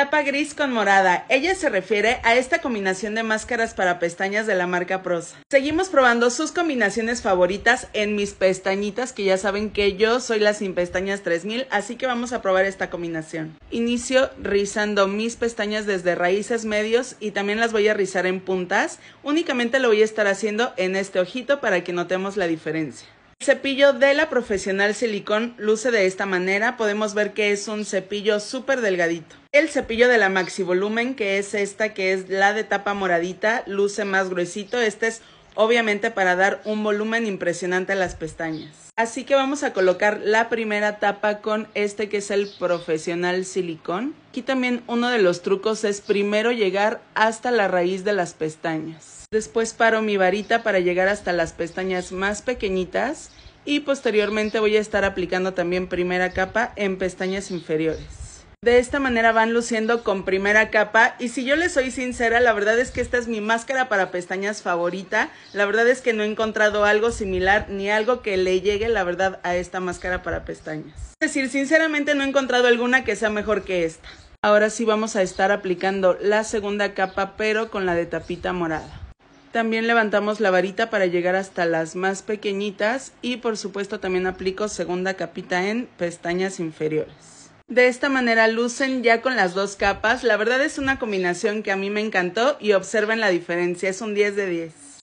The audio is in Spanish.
Tapa gris con morada. Ella se refiere a esta combinación de máscaras para pestañas de la marca Prosa. Seguimos probando sus combinaciones favoritas en mis pestañitas, que ya saben que yo soy la sin pestañas 3000, así que vamos a probar esta combinación. Inicio rizando mis pestañas desde raíces medios y también las voy a rizar en puntas. Únicamente lo voy a estar haciendo en este ojito para que notemos la diferencia. El cepillo de la profesional silicón luce de esta manera. Podemos ver que es un cepillo súper delgadito. El cepillo de la maxi volumen, que es esta, que es la de tapa moradita, luce más gruesito. Este es obviamente para dar un volumen impresionante a las pestañas. Así que vamos a colocar la primera tapa con este que es el profesional silicón. Aquí también uno de los trucos es primero llegar hasta la raíz de las pestañas. Después paro mi varita para llegar hasta las pestañas más pequeñitas y posteriormente voy a estar aplicando también primera capa en pestañas inferiores. De esta manera van luciendo con primera capa y si yo les soy sincera, la verdad es que esta es mi máscara para pestañas favorita. La verdad es que no he encontrado algo similar ni algo que le llegue la verdad a esta máscara para pestañas. Es decir, sinceramente no he encontrado alguna que sea mejor que esta. Ahora sí vamos a estar aplicando la segunda capa pero con la de tapita morada. También levantamos la varita para llegar hasta las más pequeñitas y por supuesto también aplico segunda capita en pestañas inferiores. De esta manera lucen ya con las dos capas. La verdad es una combinación que a mí me encantó y observen la diferencia. Es un 10 de 10.